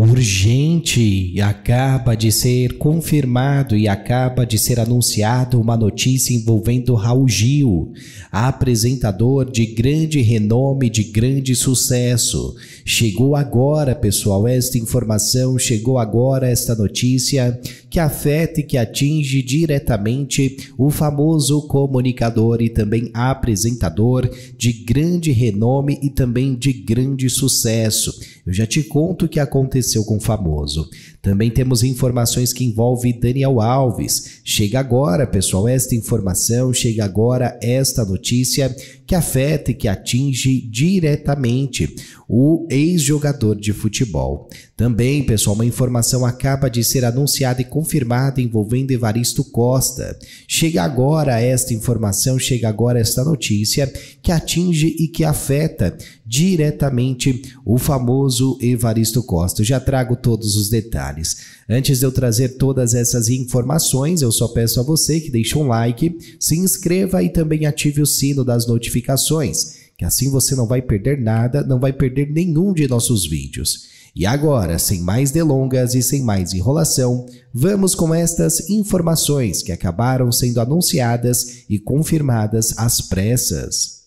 urgente acaba de ser confirmado e acaba de ser anunciado uma notícia envolvendo Raul Gil, apresentador de grande renome, de grande sucesso. Chegou agora, pessoal, esta informação, chegou agora esta notícia, que afeta e que atinge diretamente o famoso comunicador e também apresentador de grande renome e também de grande sucesso. Eu já te conto o que aconteceu com o famoso. Também temos informações que envolvem Daniel Alves. Chega agora, pessoal, esta informação, chega agora esta notícia que afeta e que atinge diretamente o ex-jogador de futebol. Também, pessoal, uma informação acaba de ser anunciada e confirmada confirmada envolvendo Evaristo Costa. Chega agora esta informação, chega agora esta notícia que atinge e que afeta diretamente o famoso Evaristo Costa. Eu já trago todos os detalhes. Antes de eu trazer todas essas informações, eu só peço a você que deixe um like, se inscreva e também ative o sino das notificações, que assim você não vai perder nada, não vai perder nenhum de nossos vídeos. E agora, sem mais delongas e sem mais enrolação, vamos com estas informações que acabaram sendo anunciadas e confirmadas às pressas.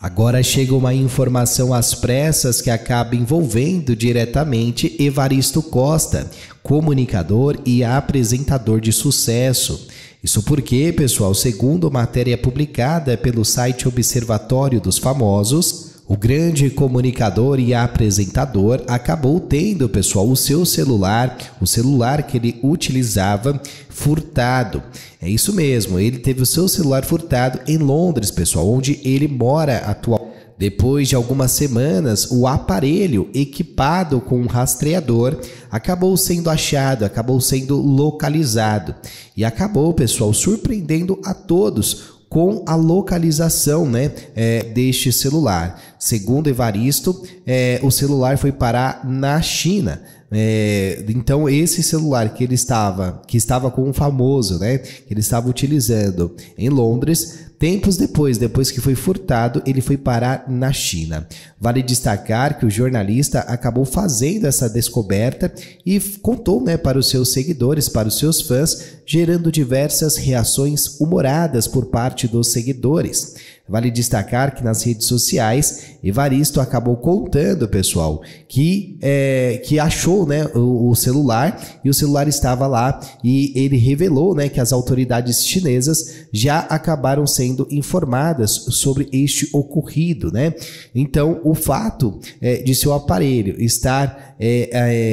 Agora chega uma informação às pressas que acaba envolvendo diretamente Evaristo Costa, comunicador e apresentador de sucesso. Isso porque, pessoal, segundo matéria publicada pelo site Observatório dos Famosos, o grande comunicador e apresentador acabou tendo, pessoal, o seu celular, o celular que ele utilizava, furtado. É isso mesmo, ele teve o seu celular furtado em Londres, pessoal, onde ele mora atualmente. Depois de algumas semanas, o aparelho, equipado com um rastreador, acabou sendo achado, acabou sendo localizado. E acabou, pessoal, surpreendendo a todos com a localização né, é, deste celular. Segundo Evaristo, é, o celular foi parar na China. É, então esse celular que ele estava, que estava com o famoso, né, que ele estava utilizando em Londres, Tempos depois, depois que foi furtado, ele foi parar na China. Vale destacar que o jornalista acabou fazendo essa descoberta e contou né, para os seus seguidores, para os seus fãs, gerando diversas reações humoradas por parte dos seguidores. Vale destacar que nas redes sociais, Evaristo acabou contando, pessoal, que, é, que achou né, o, o, celular e o celular estava lá e ele revelou né, que as autoridades chinesas já acabaram sendo informadas sobre este ocorrido. Né? Então, o fato é, de seu aparelho estar é,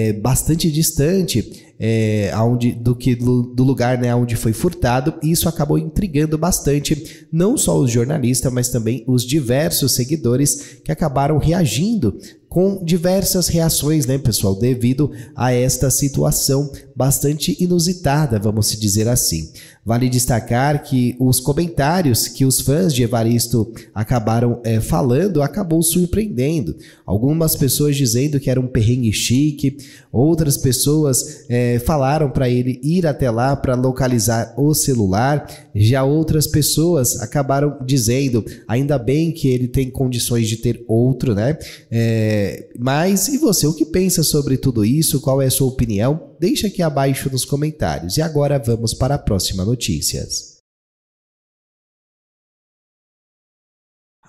é bastante distante é, aonde, do que do, do lugar né, onde foi furtado, e isso acabou intrigando bastante não só os jornalistas, mas também os diversos seguidores que acabaram reagindo com diversas reações, né, pessoal, devido a esta situação bastante inusitada, vamos se dizer assim. Vale destacar que os comentários que os fãs de Evaristo acabaram é, falando acabou surpreendendo. Algumas pessoas dizendo que era um perrengue chique, outras pessoas é, falaram para ele ir até lá para localizar o celular, já outras pessoas acabaram dizendo ainda bem que ele tem condições de ter outro, né? É, mas e você, o que pensa sobre tudo isso? Qual é a sua opinião? Deixa aqui abaixo nos comentários. E agora vamos para a próxima notícias.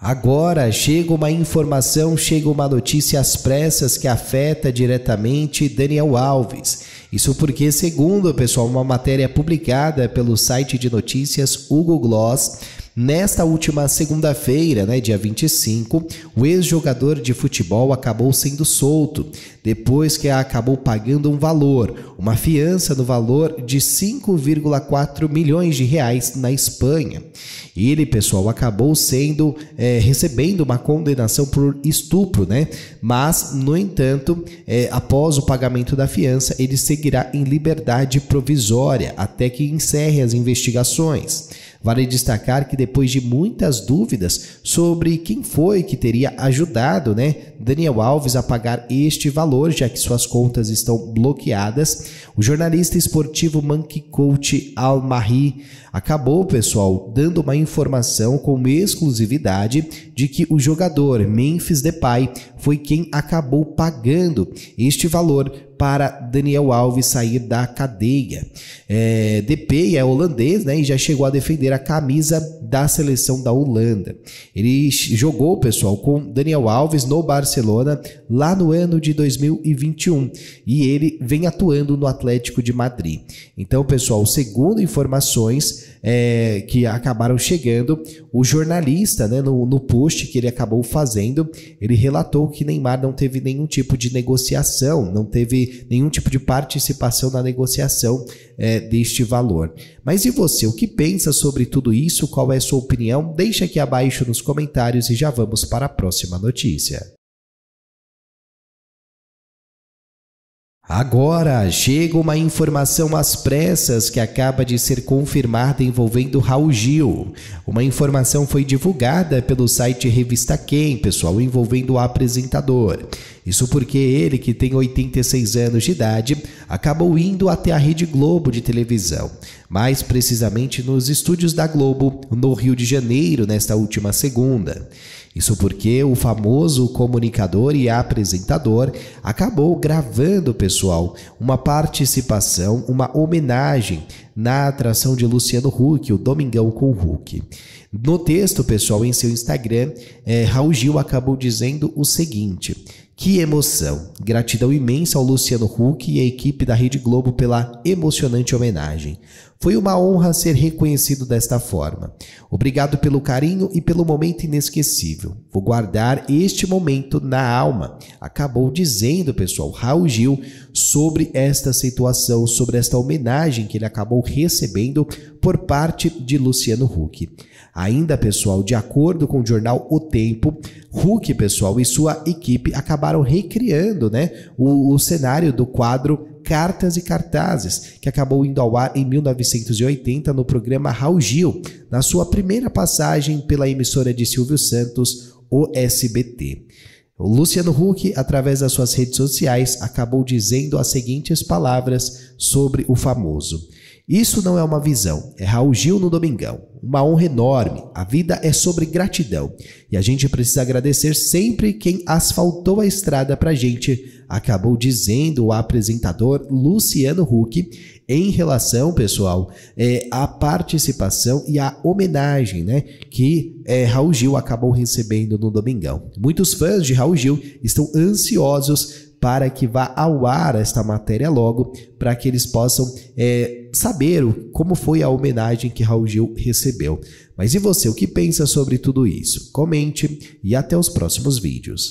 Agora chega uma informação, chega uma notícia às pressas que afeta diretamente Daniel Alves. Isso porque, segundo pessoal, uma matéria publicada pelo site de notícias Hugo Gloss, Nesta última segunda-feira, né, dia 25, o ex-jogador de futebol acabou sendo solto, depois que acabou pagando um valor, uma fiança no valor de 5,4 milhões de reais na Espanha. Ele, pessoal, acabou sendo é, recebendo uma condenação por estupro, né? Mas, no entanto, é, após o pagamento da fiança, ele seguirá em liberdade provisória até que encerre as investigações. Vale destacar que depois de muitas dúvidas sobre quem foi que teria ajudado, né, Daniel Alves a pagar este valor, já que suas contas estão bloqueadas, o jornalista esportivo Monkey Coach Al-Mahi acabou, pessoal, dando uma informação com exclusividade de que o jogador Memphis Depay foi quem acabou pagando este valor para Daniel Alves sair da cadeia. É, Depay é holandês né, e já chegou a defender a camisa da seleção da Holanda. Ele jogou, pessoal, com Daniel Alves no Barcelona lá no ano de 2021 e ele vem atuando no Atlético de Madrid. Então, pessoal, segundo informações, é, que acabaram chegando. O jornalista, né, no, no post que ele acabou fazendo, ele relatou que Neymar não teve nenhum tipo de negociação, não teve nenhum tipo de participação na negociação é, deste valor. Mas e você, o que pensa sobre tudo isso? Qual é a sua opinião? Deixa aqui abaixo nos comentários e já vamos para a próxima notícia. Agora chega uma informação às pressas que acaba de ser confirmada envolvendo Raul Gil. Uma informação foi divulgada pelo site Revista Quem, pessoal, envolvendo o apresentador. Isso porque ele, que tem 86 anos de idade, acabou indo até a Rede Globo de televisão, mais precisamente nos estúdios da Globo, no Rio de Janeiro, nesta última segunda. Isso porque o famoso comunicador e apresentador acabou gravando, pessoal, uma participação, uma homenagem na atração de Luciano Huck, o Domingão com Huck. No texto, pessoal, em seu Instagram, é, Raul Gil acabou dizendo o seguinte: que emoção! Gratidão imensa ao Luciano Huck e à equipe da Rede Globo pela emocionante homenagem. Foi uma honra ser reconhecido desta forma. Obrigado pelo carinho e pelo momento inesquecível. Vou guardar este momento na alma. Acabou dizendo, pessoal, Raul Gil sobre esta situação, sobre esta homenagem que ele acabou recebendo por parte de Luciano Huck. Ainda, pessoal, de acordo com o jornal O Tempo, Hulk, pessoal, e sua equipe acabaram recriando né, o, o cenário do quadro Cartas e Cartazes, que acabou indo ao ar em 1980 no programa Raul Gil, na sua primeira passagem pela emissora de Silvio Santos, o SBT. O Luciano Huck, através das suas redes sociais, acabou dizendo as seguintes palavras sobre o famoso. Isso não é uma visão, é Raul Gil no Domingão. Uma honra enorme. A vida é sobre gratidão. E a gente precisa agradecer sempre quem asfaltou a estrada pra gente, acabou dizendo o apresentador Luciano Huck em relação, pessoal, é, à participação e à homenagem né, que é, Raul Gil acabou recebendo no Domingão. Muitos fãs de Raul Gil estão ansiosos para que vá ao ar esta matéria logo, para que eles possam é, saber como foi a homenagem que Raul Gil recebeu. Mas e você, o que pensa sobre tudo isso? Comente e até os próximos vídeos.